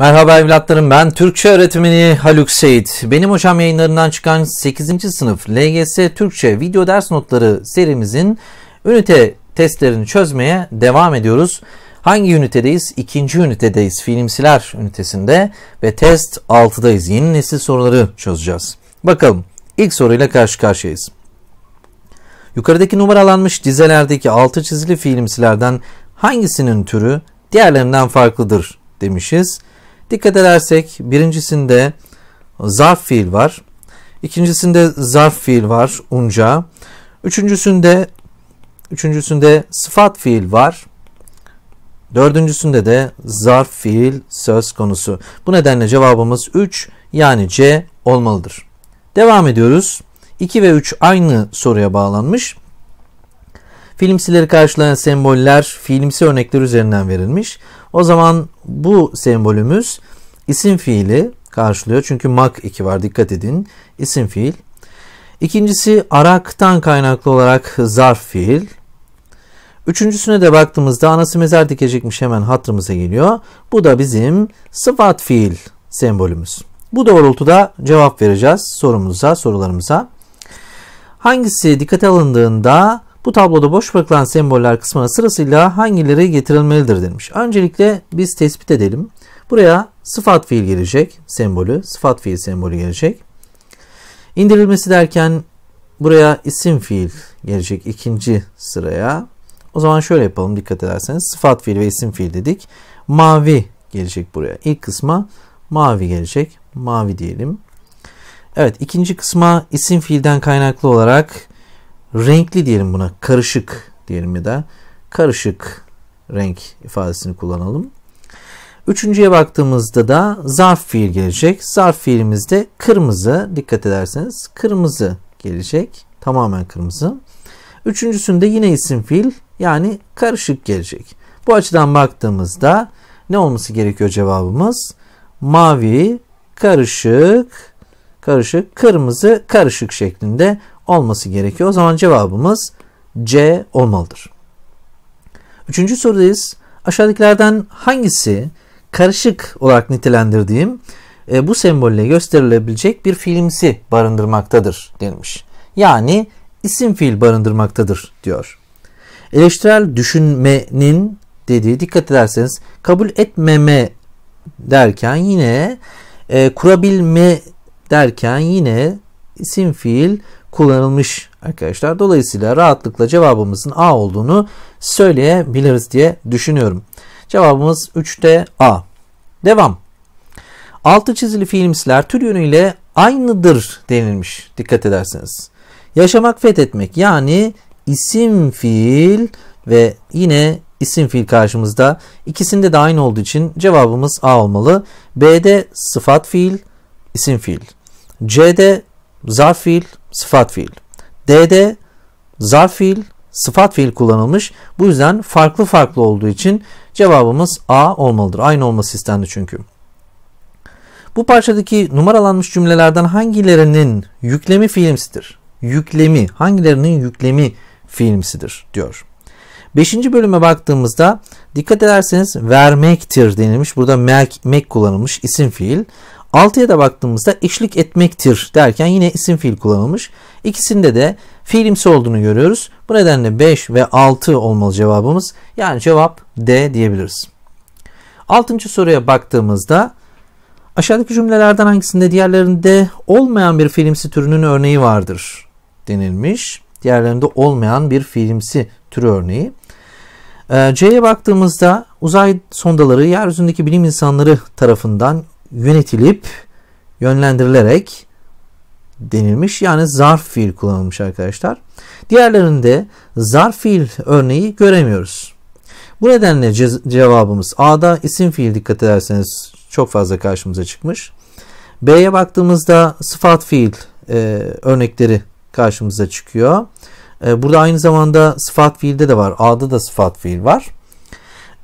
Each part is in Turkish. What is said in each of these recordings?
Merhaba evlatlarım ben Türkçe öğretmeni Haluk Seyit. Benim Hocam yayınlarından çıkan 8. sınıf LGS Türkçe video ders notları serimizin ünite testlerini çözmeye devam ediyoruz. Hangi ünitedeyiz? İkinci ünitedeyiz. Filmsiler ünitesinde ve test 6'dayız. Yeni nesil soruları çözeceğiz. Bakalım ilk soruyla karşı karşıyayız. Yukarıdaki numaralanmış dizelerdeki altı çizili filmsilerden hangisinin türü diğerlerinden farklıdır demişiz. Dikkat edersek birincisinde zarf fiil var. İkincisinde zarf fiil var unca. Üçüncüsünde üçüncüsünde sıfat fiil var. Dördüncüsünde de zarf fiil söz konusu. Bu nedenle cevabımız 3 yani C olmalıdır. Devam ediyoruz. 2 ve 3 aynı soruya bağlanmış. Filmsileri karşılayan semboller filmsi örnekler üzerinden verilmiş. O zaman bu sembolümüz isim fiili karşılıyor. Çünkü mak iki var dikkat edin. İsim fiil. İkincisi araktan kaynaklı olarak zarf fiil. Üçüncüsüne de baktığımızda anası mezar dikecekmiş hemen hatırımıza geliyor. Bu da bizim sıfat fiil sembolümüz. Bu doğrultuda cevap vereceğiz sorumuza, sorularımıza. Hangisi dikkate alındığında bu tabloda boş bırakılan semboller kısmına sırasıyla hangileri getirilmelidir demiş. Öncelikle biz tespit edelim. Buraya sıfat fiil gelecek sembolü, sıfat fiil sembolü gelecek. İndirilmesi derken buraya isim fiil gelecek ikinci sıraya. O zaman şöyle yapalım dikkat ederseniz sıfat fiil ve isim fiil dedik. Mavi gelecek buraya. İlk kısma mavi gelecek. Mavi diyelim. Evet ikinci kısma isim fiilden kaynaklı olarak renkli diyelim buna karışık diyelim ya da karışık renk ifadesini kullanalım. Üçüncüye baktığımızda da zarf fiil gelecek. Zarf fiilimizde kırmızı dikkat ederseniz kırmızı gelecek. Tamamen kırmızı. Üçüncüsünde yine isim fiil yani karışık gelecek. Bu açıdan baktığımızda ne olması gerekiyor cevabımız? Mavi, karışık, karışık, kırmızı, karışık şeklinde olması gerekiyor. O zaman cevabımız C olmalıdır. Üçüncü sorudayız. Aşağıdakilerden hangisi karışık olarak nitelendirdiğim e, bu sembolle gösterilebilecek bir filmsi barındırmaktadır denilmiş. Yani isim fiil barındırmaktadır diyor. Eleştirel düşünmenin dediği dikkat ederseniz kabul etmeme derken yine e, kurabilme derken yine isim fiil kullanılmış arkadaşlar. Dolayısıyla rahatlıkla cevabımızın A olduğunu söyleyebiliriz diye düşünüyorum. Cevabımız 3'te A. Devam. Altı çizili fiilimsiler tür yönüyle aynıdır denilmiş dikkat ederseniz. Yaşamak fethetmek yani isim fiil ve yine isim fiil karşımızda. ikisinde de aynı olduğu için cevabımız A olmalı. B'de sıfat fiil, isim fiil. C'de zarf fiil, sıfat fiil. D'de zarf fiil, sıfat fiil kullanılmış. Bu yüzden farklı farklı olduğu için cevabımız A olmalıdır. Aynı olması istendi çünkü. Bu parçadaki numaralanmış cümlelerden hangilerinin yüklemi fiilimsidir? Yüklemi, hangilerinin yüklemi fiilimsidir diyor. Beşinci bölüme baktığımızda dikkat ederseniz vermektir denilmiş. Burada mek, mek kullanılmış isim fiil. 6'ya da baktığımızda eşlik etmektir derken yine isim fiil kullanılmış. İkisinde de fiilimsi olduğunu görüyoruz. Bu nedenle 5 ve 6 olmalı cevabımız. Yani cevap D diyebiliriz. 6. soruya baktığımızda aşağıdaki cümlelerden hangisinde diğerlerinde olmayan bir fiilimsi türünün örneği vardır denilmiş. Diğerlerinde olmayan bir fiilimsi türü örneği. Ee, C'ye baktığımızda uzay sondaları yeryüzündeki bilim insanları tarafından yönetilip yönlendirilerek denilmiş. Yani zarf fiil kullanılmış arkadaşlar. Diğerlerinde zarf fiil örneği göremiyoruz. Bu nedenle cevabımız A'da isim fiil dikkat ederseniz çok fazla karşımıza çıkmış. B'ye baktığımızda sıfat fiil e, örnekleri karşımıza çıkıyor. E, burada aynı zamanda sıfat fiilde de var. A'da da sıfat fiil var.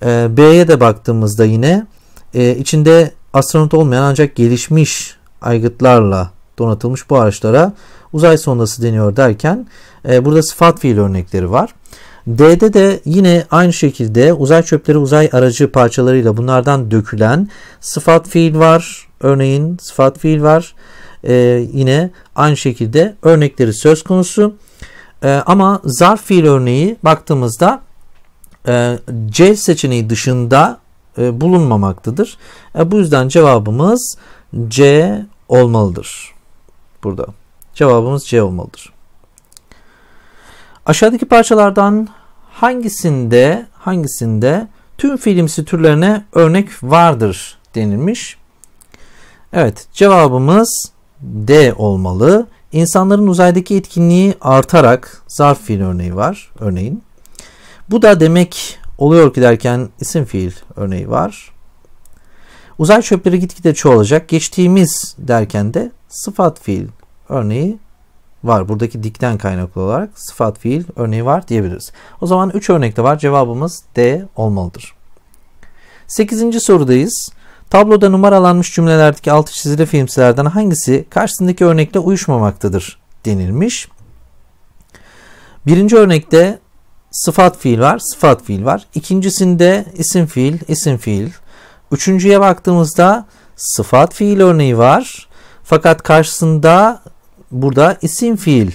E, B'ye de baktığımızda yine e, içinde astronot olmayan ancak gelişmiş aygıtlarla donatılmış bu araçlara uzay sondası deniyor derken e, burada sıfat fiil örnekleri var. D'de de yine aynı şekilde uzay çöpleri uzay aracı parçalarıyla bunlardan dökülen sıfat fiil var. Örneğin sıfat fiil var. Ee, yine aynı şekilde örnekleri söz konusu. Ee, ama zarf fiil örneği baktığımızda e, C seçeneği dışında e, bulunmamaktadır. E, bu yüzden cevabımız C olmalıdır. Burada cevabımız C olmalıdır. Aşağıdaki parçalardan hangisinde hangisinde tüm fiilimsi türlerine örnek vardır denilmiş. Evet cevabımız D olmalı. İnsanların uzaydaki etkinliği artarak zarf fiil örneği var örneğin. Bu da demek oluyor ki derken isim fiil örneği var. Uzay çöpleri gitgide çoğalacak. Geçtiğimiz derken de sıfat fiil örneği var. Buradaki dikten kaynaklı olarak sıfat fiil örneği var diyebiliriz. O zaman 3 örnekte var. Cevabımız D olmalıdır. 8. sorudayız. Tabloda numaralanmış cümlelerdeki altı çizili filmsilerden hangisi karşısındaki örnekle uyuşmamaktadır denilmiş. Birinci örnekte sıfat fiil var, sıfat fiil var. İkincisinde isim fiil, isim fiil. Üçüncüye baktığımızda sıfat fiil örneği var. Fakat karşısında burada isim fiil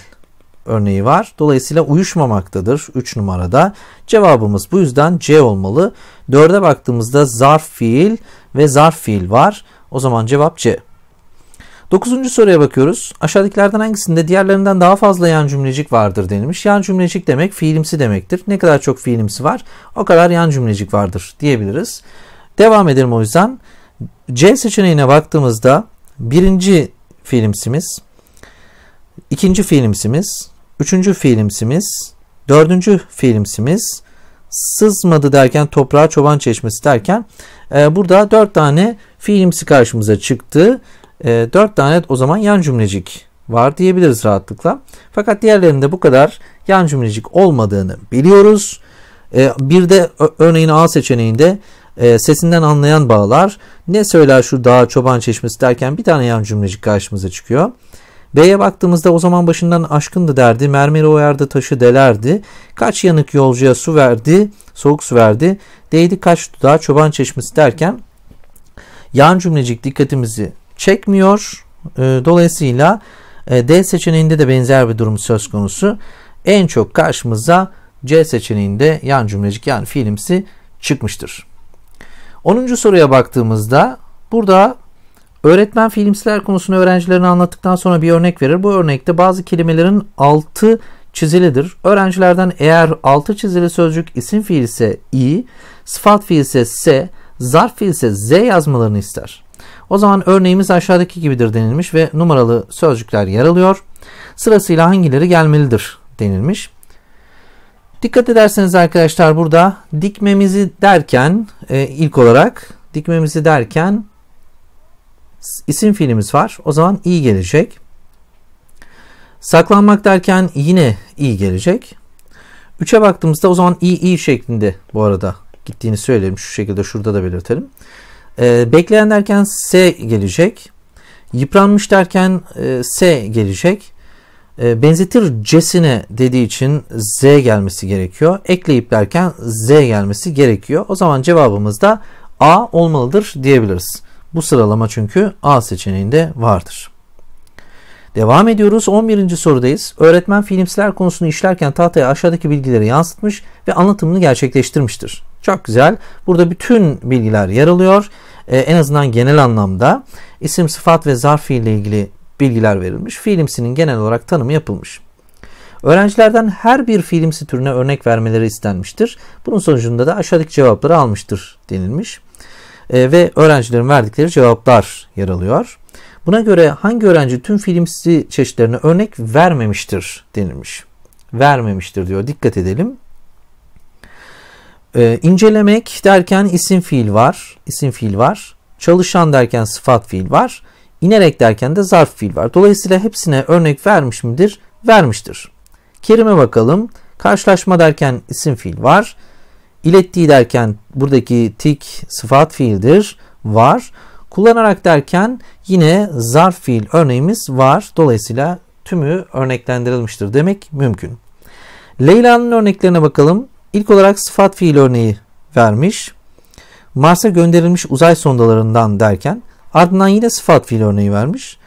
örneği var. Dolayısıyla uyuşmamaktadır 3 numarada. Cevabımız bu yüzden C olmalı. 4'e baktığımızda zarf fiil ve zarf fiil var. O zaman cevap C. Dokuzuncu soruya bakıyoruz. Aşağıdakilerden hangisinde diğerlerinden daha fazla yan cümlecik vardır denilmiş. Yan cümlecik demek fiilimsi demektir. Ne kadar çok fiilimsi var o kadar yan cümlecik vardır diyebiliriz. Devam edelim o yüzden. C seçeneğine baktığımızda birinci fiilimsimiz, ikinci fiilimsimiz, üçüncü fiilimsimiz, dördüncü fiilimsimiz, sızmadı derken toprağa çoban çeşmesi derken e, burada dört tane fiilimsi karşımıza çıktı e, 4 tane o zaman yan cümlecik var diyebiliriz rahatlıkla. Fakat diğerlerinde bu kadar yan cümlecik olmadığını biliyoruz. E, bir de örneğin A seçeneğinde e, sesinden anlayan bağlar ne söyler şu dağ çoban çeşmesi derken bir tane yan cümlecik karşımıza çıkıyor. B'ye baktığımızda o zaman başından aşkındı derdi, mermeri oyardı, taşı delerdi. Kaç yanık yolcuya su verdi, soğuk su verdi. Değdi kaç dudağa çoban çeşmesi derken yan cümlecik dikkatimizi çekmiyor. Ee, dolayısıyla e, D seçeneğinde de benzer bir durum söz konusu. En çok karşımıza C seçeneğinde yan cümlecik yani fiilimsi çıkmıştır. 10. soruya baktığımızda burada öğretmen fiilimsiler konusunu öğrencilerine anlattıktan sonra bir örnek verir. Bu örnekte bazı kelimelerin altı çizilidir. Öğrencilerden eğer altı çizili sözcük isim fiil ise i, sıfat fiil ise s, zarf fiil ise z yazmalarını ister. O zaman örneğimiz aşağıdaki gibidir denilmiş ve numaralı sözcükler yer alıyor. Sırasıyla hangileri gelmelidir denilmiş. Dikkat ederseniz arkadaşlar burada dikmemizi derken e, ilk olarak dikmemizi derken isim fiilimiz var. O zaman iyi gelecek. Saklanmak derken yine iyi gelecek. Üçe baktığımızda o zaman iyi iyi şeklinde bu arada gittiğini söyleyelim. Şu şekilde şurada da belirtelim. E, bekleyen derken S gelecek. Yıpranmış derken e, S gelecek. E, benzetir C'sine dediği için Z gelmesi gerekiyor. Ekleyip derken Z gelmesi gerekiyor. O zaman cevabımız da A olmalıdır diyebiliriz. Bu sıralama çünkü A seçeneğinde vardır. Devam ediyoruz. 11. sorudayız. Öğretmen filmsler konusunu işlerken tahtaya aşağıdaki bilgileri yansıtmış ve anlatımını gerçekleştirmiştir. Çok güzel. Burada bütün bilgiler yer alıyor. Ee, en azından genel anlamda isim, sıfat ve zarf ile ilgili bilgiler verilmiş. Fiilimsinin genel olarak tanımı yapılmış. Öğrencilerden her bir fiilimsi türüne örnek vermeleri istenmiştir. Bunun sonucunda da aşağıdaki cevapları almıştır denilmiş. Ee, ve öğrencilerin verdikleri cevaplar yer alıyor. Buna göre hangi öğrenci tüm fiilimsi çeşitlerine örnek vermemiştir denilmiş. Vermemiştir diyor. Dikkat edelim. E, incelemek derken isim fiil var. İsim fiil var. Çalışan derken sıfat fiil var. İnerek derken de zarf fiil var. Dolayısıyla hepsine örnek vermiş midir? Vermiştir. Kerime bakalım. Karşılaşma derken isim fiil var. İlettiği derken buradaki tik sıfat fiildir. Var. Kullanarak derken yine zarf fiil örneğimiz var. Dolayısıyla tümü örneklendirilmiştir demek mümkün. Leyla'nın örneklerine bakalım. İlk olarak sıfat fiil örneği vermiş. Mars'a gönderilmiş uzay sondalarından derken ardından yine sıfat fiil örneği vermiş.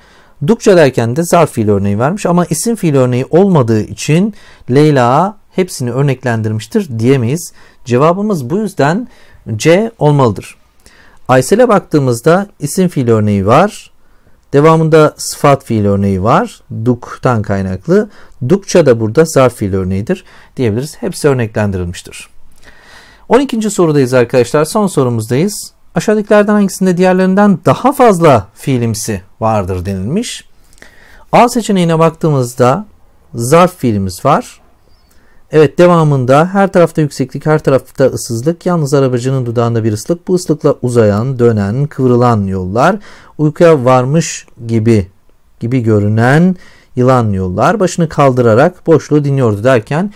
Dukça derken de zarf fiil örneği vermiş ama isim fiil örneği olmadığı için Leyla hepsini örneklendirmiştir diyemeyiz. Cevabımız bu yüzden C olmalıdır. Aysel'e baktığımızda isim fiil örneği var. Devamında sıfat fiil örneği var. Duk'tan kaynaklı. Dukça da burada zarf fiil örneğidir diyebiliriz. Hepsi örneklendirilmiştir. 12. sorudayız arkadaşlar. Son sorumuzdayız. Aşağıdakilerden hangisinde diğerlerinden daha fazla fiilimsi vardır denilmiş. A seçeneğine baktığımızda zarf fiilimiz var. Evet devamında her tarafta yükseklik, her tarafta ıssızlık. Yalnız arabacının dudağında bir ıslık. Bu ıslıkla uzayan, dönen, kıvrılan yollar. Uykuya varmış gibi gibi görünen yılan yollar. Başını kaldırarak boşluğu dinliyordu derken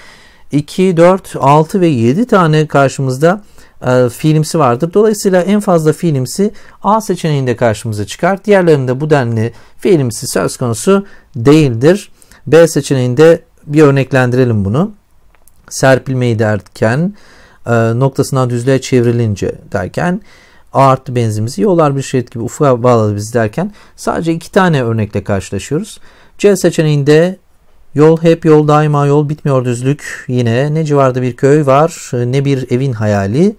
2, 4, 6 ve 7 tane karşımızda e, fiilimsi vardır. Dolayısıyla en fazla fiilimsi A seçeneğinde karşımıza çıkar. Diğerlerinde bu denli fiilimsi söz konusu değildir. B seçeneğinde bir örneklendirelim bunu serpilmeyi derken e, noktasından düzlüğe çevrilince derken A artı benzimizi yollar bir şerit gibi ufuğa bağladı biz derken sadece iki tane örnekle karşılaşıyoruz. C seçeneğinde Yol hep yol daima yol bitmiyor düzlük yine ne civarda bir köy var ne bir evin hayali.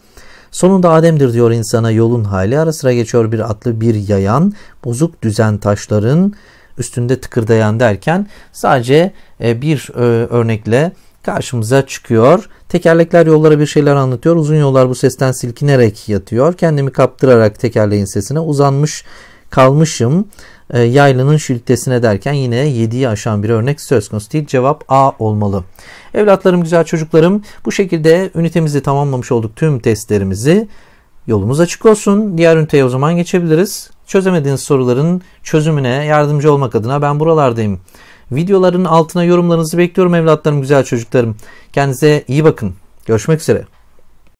Sonunda Adem'dir diyor insana yolun hali ara sıra geçiyor bir atlı bir yayan bozuk düzen taşların üstünde tıkırdayan derken sadece e, bir e, örnekle karşımıza çıkıyor. Tekerlekler yollara bir şeyler anlatıyor. Uzun yollar bu sesten silkinerek yatıyor. Kendimi kaptırarak tekerleğin sesine uzanmış kalmışım. E, yaylının şiltesine derken yine 7'yi aşan bir örnek söz konusu değil. Cevap A olmalı. Evlatlarım, güzel çocuklarım bu şekilde ünitemizi tamamlamış olduk tüm testlerimizi. Yolumuz açık olsun. Diğer üniteye o zaman geçebiliriz. Çözemediğiniz soruların çözümüne yardımcı olmak adına ben buralardayım. Videoların altına yorumlarınızı bekliyorum evlatlarım, güzel çocuklarım. Kendinize iyi bakın. Görüşmek üzere.